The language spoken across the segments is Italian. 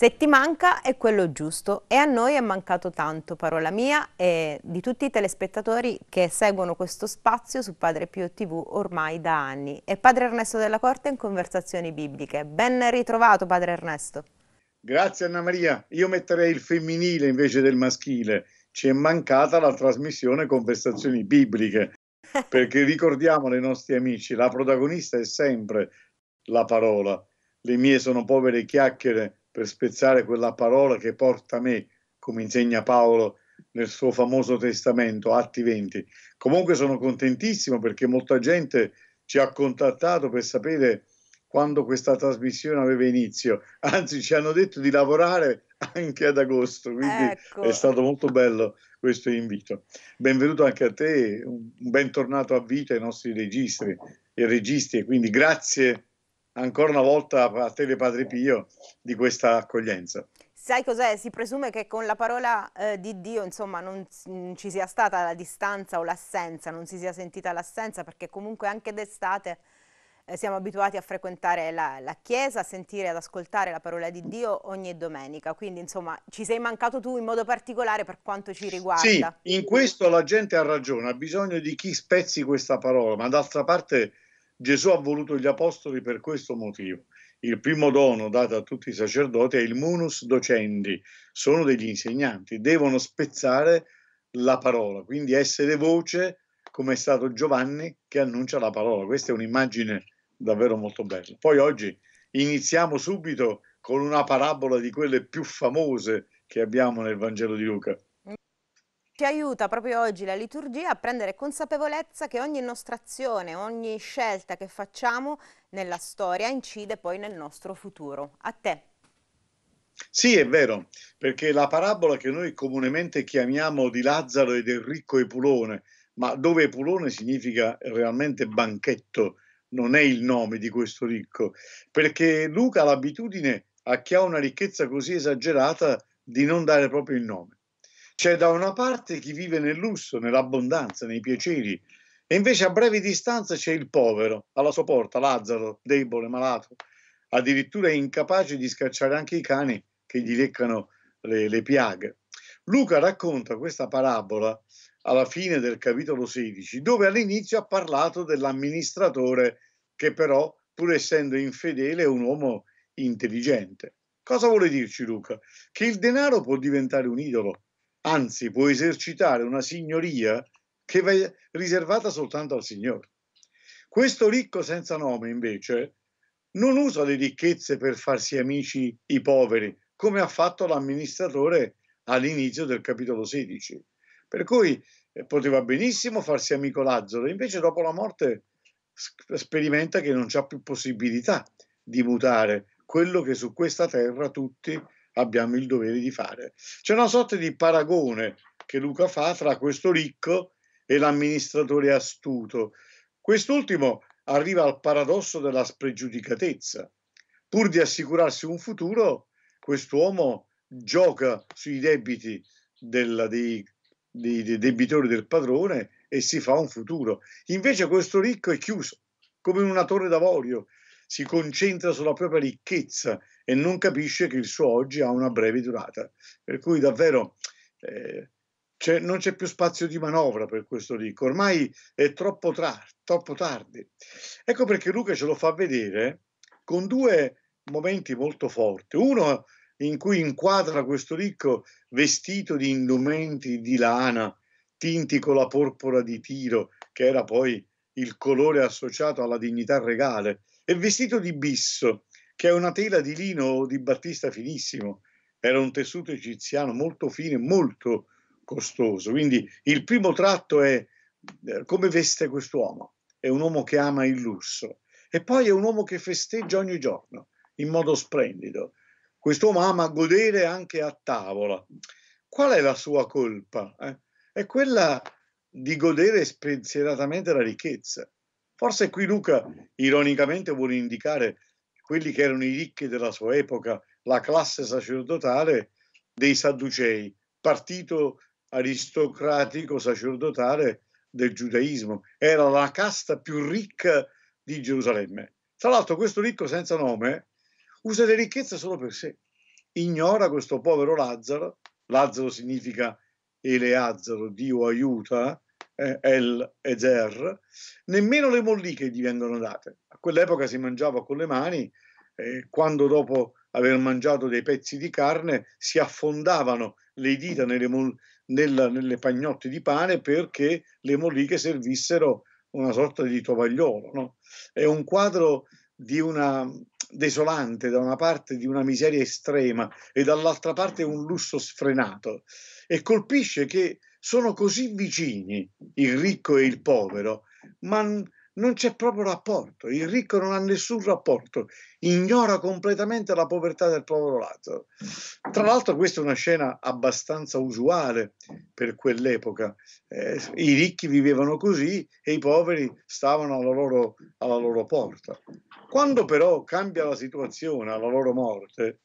Se ti manca è quello giusto e a noi è mancato tanto, parola mia e di tutti i telespettatori che seguono questo spazio su Padre Pio TV ormai da anni. E Padre Ernesto della Corte in Conversazioni Bibliche. Ben ritrovato Padre Ernesto. Grazie Anna Maria. Io metterei il femminile invece del maschile. Ci è mancata la trasmissione Conversazioni Bibliche perché ricordiamo ai nostri amici, la protagonista è sempre la parola. Le mie sono povere chiacchiere per spezzare quella parola che porta me, come insegna Paolo nel suo famoso testamento, Atti 20. Comunque sono contentissimo perché molta gente ci ha contattato per sapere quando questa trasmissione aveva inizio, anzi ci hanno detto di lavorare anche ad agosto, quindi ecco. è stato molto bello questo invito. Benvenuto anche a te, un bentornato a vita ai nostri registri e registi, quindi grazie ancora una volta a te, Padre Pio di questa accoglienza. Sai cos'è? Si presume che con la parola eh, di Dio insomma, non, non ci sia stata la distanza o l'assenza, non si sia sentita l'assenza perché comunque anche d'estate eh, siamo abituati a frequentare la, la, chiesa, a sentire, ad ascoltare la parola di Dio ogni domenica. Quindi, insomma, ci sei mancato tu in modo particolare per quanto ci riguarda. Sì, in questo la gente ha ragione, ha bisogno di chi spezzi questa parola, ma d'altra parte Gesù ha voluto gli apostoli per questo motivo. Il primo dono dato a tutti i sacerdoti è il munus docendi, sono degli insegnanti, devono spezzare la parola, quindi essere voce come è stato Giovanni che annuncia la parola. Questa è un'immagine davvero molto bella. Poi oggi iniziamo subito con una parabola di quelle più famose che abbiamo nel Vangelo di Luca. Ci aiuta proprio oggi la liturgia a prendere consapevolezza che ogni nostra azione, ogni scelta che facciamo nella storia incide poi nel nostro futuro. A te. Sì, è vero, perché la parabola che noi comunemente chiamiamo di Lazzaro e del ricco Epulone, ma dove Epulone significa realmente banchetto, non è il nome di questo ricco, perché Luca ha l'abitudine a chi ha una ricchezza così esagerata di non dare proprio il nome. C'è da una parte chi vive nel lusso, nell'abbondanza, nei piaceri, e invece a breve distanza c'è il povero, alla sua porta, Lazzaro, debole, malato, addirittura incapace di scacciare anche i cani che gli leccano le, le piaghe. Luca racconta questa parabola alla fine del capitolo 16, dove all'inizio ha parlato dell'amministratore che però, pur essendo infedele, è un uomo intelligente. Cosa vuole dirci Luca? Che il denaro può diventare un idolo, anzi può esercitare una signoria che va riservata soltanto al Signore. Questo ricco senza nome, invece, non usa le ricchezze per farsi amici i poveri, come ha fatto l'amministratore all'inizio del capitolo 16. Per cui eh, poteva benissimo farsi amico Lazzaro, invece dopo la morte sperimenta che non c'è più possibilità di mutare quello che su questa terra tutti abbiamo il dovere di fare. C'è una sorta di paragone che Luca fa tra questo ricco e l'amministratore astuto. Quest'ultimo arriva al paradosso della spregiudicatezza. Pur di assicurarsi un futuro, quest'uomo gioca sui debiti del, dei, dei, dei debitori del padrone e si fa un futuro. Invece questo ricco è chiuso, come in una torre d'avorio, si concentra sulla propria ricchezza e non capisce che il suo oggi ha una breve durata. Per cui davvero eh, c'è, non c'è più spazio di manovra per questo ricco, ormai è troppo, tra, troppo tardi. Ecco perché Luca ce lo fa vedere con due momenti molto forti. Uno in cui inquadra questo ricco vestito di indumenti di lana, tinti con la porpora di Tiro, che era poi il colore associato alla dignità regale e vestito di bisso, che è una tela di lino di battista finissimo. Era un tessuto egiziano molto fine, e molto costoso. Quindi il primo tratto è eh, come veste quest'uomo. È un uomo che ama il lusso. E poi è un uomo che festeggia ogni giorno in modo splendido. Quest'uomo ama godere anche a tavola. Qual è la sua colpa? Eh? È quella di godere spensieratamente la ricchezza. Forse qui Luca ironicamente vuole indicare quelli che erano i ricchi della sua epoca, la classe sacerdotale dei Sadducei, partito aristocratico sacerdotale del giudaismo. Era la casta più ricca di Gerusalemme. Tra l'altro questo ricco senza nome usa le ricchezze solo per sé. Ignora questo povero Lazzaro, Lazzaro significa Eleazzaro, Dio aiuta, El eh, Ezer, nemmeno le molliche gli vengono date. A quell'epoca si mangiava con le mani, eh, quando dopo aver mangiato dei pezzi di carne si affondavano le dita nelle, mol- nella, nelle pagnotte di pane perché le molliche servissero una sorta di tovagliolo. No? È un quadro di una desolante, da una parte di una miseria estrema e dall'altra parte un lusso sfrenato e colpisce che sono così vicini il ricco e il povero, ma non c'è proprio rapporto. Il ricco non ha nessun rapporto, ignora completamente la povertà del povero Lazzaro. Tra l'altro, questa è una scena abbastanza usuale per quell'epoca. Eh, I ricchi vivevano così e i poveri stavano alla loro, alla loro porta. Quando però cambia la situazione alla loro morte,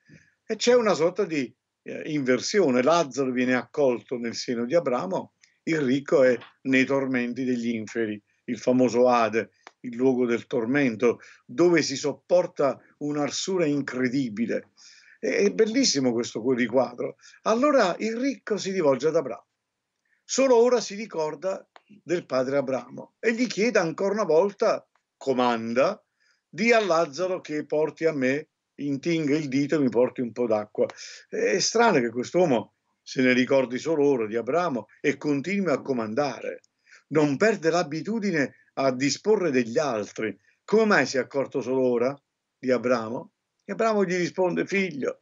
eh, c'è una sorta di eh, inversione, Lazzaro viene accolto nel seno di Abramo, il ricco è nei tormenti degli inferi, il famoso Ade, il luogo del tormento, dove si sopporta un'arsura incredibile. è bellissimo questo riquadro. Allora il ricco si rivolge ad Abramo. Solo ora si ricorda del padre Abramo e gli chiede ancora una volta, comanda, di a Lazzaro che porti a me intinga il dito e mi porti un po' d'acqua. È strano che quest'uomo se ne ricordi solo ora di Abramo e continui a comandare. Non perde l'abitudine a disporre degli altri. Come mai si è accorto solo ora di Abramo? E Abramo gli risponde, figlio,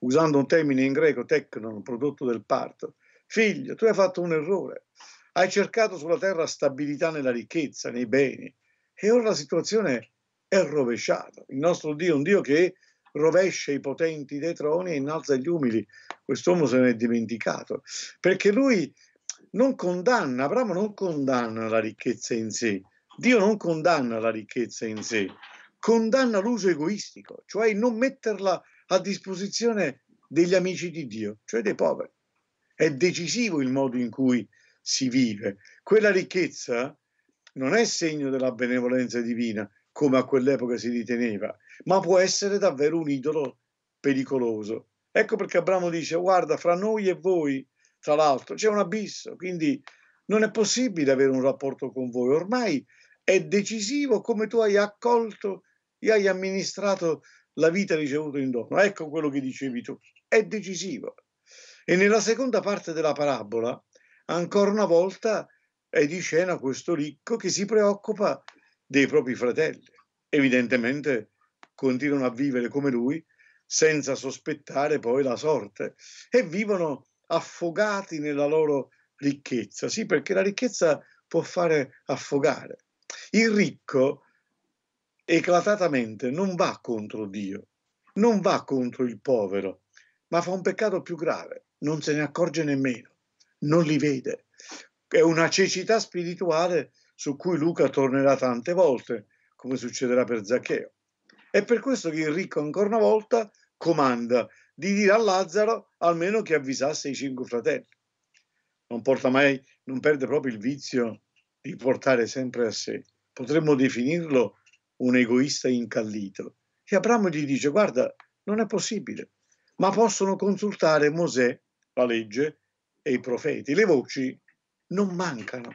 usando un termine in greco, tecnon, prodotto del parto, figlio, tu hai fatto un errore. Hai cercato sulla terra stabilità nella ricchezza, nei beni. E ora la situazione è rovesciato. Il nostro Dio è un Dio che rovescia i potenti dei troni e innalza gli umili. Quest'uomo se ne è dimenticato, perché lui non condanna, Abramo non condanna la ricchezza in sé, Dio non condanna la ricchezza in sé, condanna l'uso egoistico, cioè non metterla a disposizione degli amici di Dio, cioè dei poveri. È decisivo il modo in cui si vive. Quella ricchezza non è segno della benevolenza divina, come a quell'epoca si riteneva, ma può essere davvero un idolo pericoloso. Ecco perché Abramo dice, guarda, fra noi e voi, tra l'altro, c'è un abisso, quindi non è possibile avere un rapporto con voi, ormai è decisivo come tu hai accolto e hai amministrato la vita ricevuta in dono. Ecco quello che dicevi tu, è decisivo. E nella seconda parte della parabola, ancora una volta, è di scena questo ricco che si preoccupa dei propri fratelli. Evidentemente continuano a vivere come lui senza sospettare poi la sorte e vivono affogati nella loro ricchezza. Sì, perché la ricchezza può fare affogare. Il ricco eclatatamente non va contro Dio, non va contro il povero, ma fa un peccato più grave, non se ne accorge nemmeno, non li vede. È una cecità spirituale su cui Luca tornerà tante volte, come succederà per Zaccheo. È per questo che il ricco ancora una volta comanda di dire a Lazzaro almeno che avvisasse i cinque fratelli. Non porta mai, non perde proprio il vizio di portare sempre a sé. Potremmo definirlo un egoista incallito. E Abramo gli dice, guarda, non è possibile, ma possono consultare Mosè, la legge e i profeti. Le voci non mancano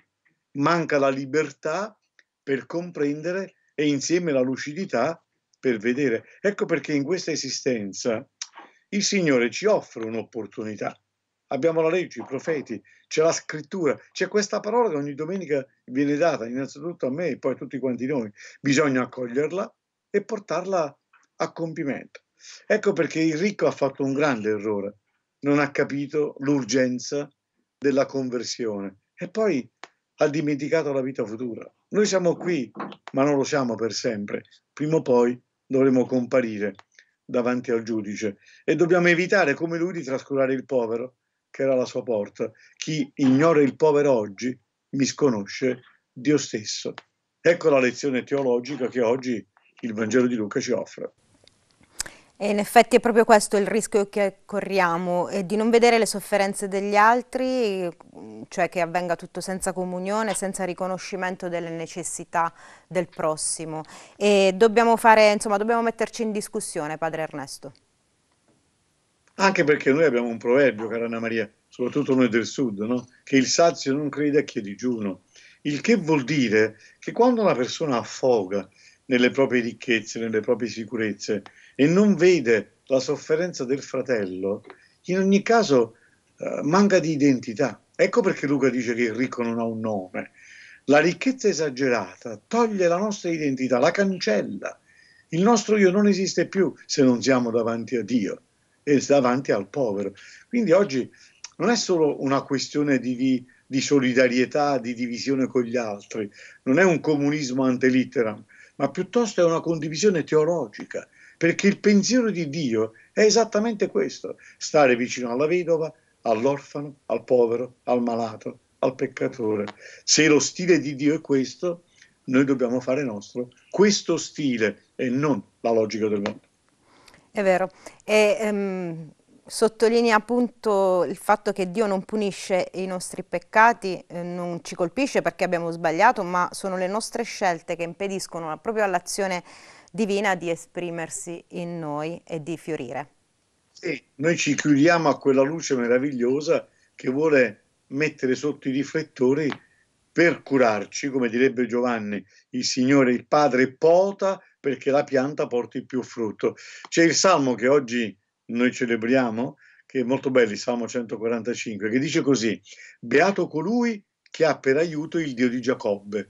manca la libertà per comprendere e insieme la lucidità per vedere. Ecco perché in questa esistenza il Signore ci offre un'opportunità. Abbiamo la legge, i profeti, c'è la scrittura, c'è questa parola che ogni domenica viene data, innanzitutto a me e poi a tutti quanti noi. Bisogna accoglierla e portarla a compimento. Ecco perché il ricco ha fatto un grande errore, non ha capito l'urgenza della conversione. E poi ha dimenticato la vita futura. Noi siamo qui, ma non lo siamo per sempre. Prima o poi dovremo comparire davanti al giudice e dobbiamo evitare, come lui, di trascurare il povero, che era la sua porta. Chi ignora il povero oggi misconosce Dio stesso. Ecco la lezione teologica che oggi il Vangelo di Luca ci offre. E in effetti è proprio questo il rischio che corriamo, di non vedere le sofferenze degli altri, cioè che avvenga tutto senza comunione, senza riconoscimento delle necessità del prossimo. E dobbiamo, fare, insomma, dobbiamo metterci in discussione, padre Ernesto. Anche perché noi abbiamo un proverbio, cara Anna Maria, soprattutto noi del sud, no? che il sazio non crede a chi è digiuno. Il che vuol dire che quando una persona affoga nelle proprie ricchezze, nelle proprie sicurezze e non vede la sofferenza del fratello, in ogni caso uh, manca di identità. Ecco perché Luca dice che il ricco non ha un nome. La ricchezza esagerata toglie la nostra identità, la cancella. Il nostro io non esiste più se non siamo davanti a Dio e davanti al povero. Quindi oggi non è solo una questione di, di solidarietà, di divisione con gli altri, non è un comunismo antelitteram, ma piuttosto è una condivisione teologica, perché il pensiero di Dio è esattamente questo, stare vicino alla vedova, all'orfano, al povero, al malato, al peccatore. Se lo stile di Dio è questo, noi dobbiamo fare nostro questo stile e non la logica del mondo. È vero. E, um, sottolinea appunto il fatto che Dio non punisce i nostri peccati, eh, non ci colpisce perché abbiamo sbagliato, ma sono le nostre scelte che impediscono proprio all'azione divina di esprimersi in noi e di fiorire. Sì, noi ci chiudiamo a quella luce meravigliosa che vuole mettere sotto i riflettori per curarci, come direbbe Giovanni, il Signore, il Padre pota perché la pianta porti più frutto. C'è il salmo che oggi noi celebriamo, che è molto bello, il Salmo 145, che dice così, Beato colui che ha per aiuto il Dio di Giacobbe,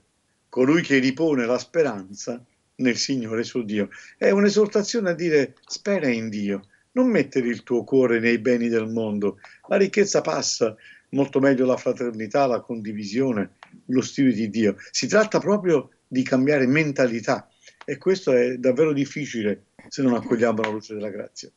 colui che ripone la speranza nel Signore suo Dio. È un'esortazione a dire spera in Dio, non mettere il tuo cuore nei beni del mondo. La ricchezza passa, molto meglio la fraternità, la condivisione, lo stile di Dio. Si tratta proprio di cambiare mentalità e questo è davvero difficile se non accogliamo la luce della grazia.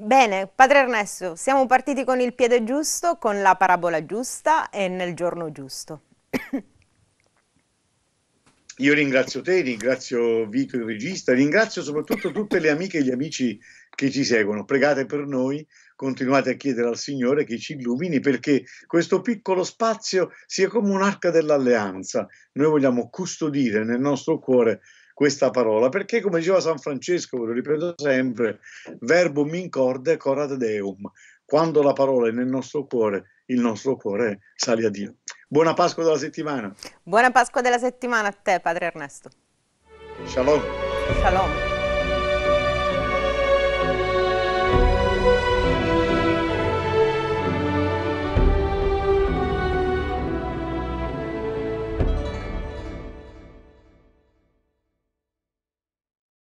Bene, Padre Ernesto, siamo partiti con il piede giusto, con la parabola giusta e nel giorno giusto. Io ringrazio te, ringrazio Vito il regista, ringrazio soprattutto tutte le amiche e gli amici che ci seguono. Pregate per noi, continuate a chiedere al Signore che ci illumini perché questo piccolo spazio sia come un'arca dell'alleanza. Noi vogliamo custodire nel nostro cuore questa parola, perché come diceva San Francesco, ve lo ripeto sempre, verbum in corde corat deum, quando la parola è nel nostro cuore, il nostro cuore sale a Dio. Buona Pasqua della settimana. Buona Pasqua della settimana a te, Padre Ernesto. Shalom. Shalom.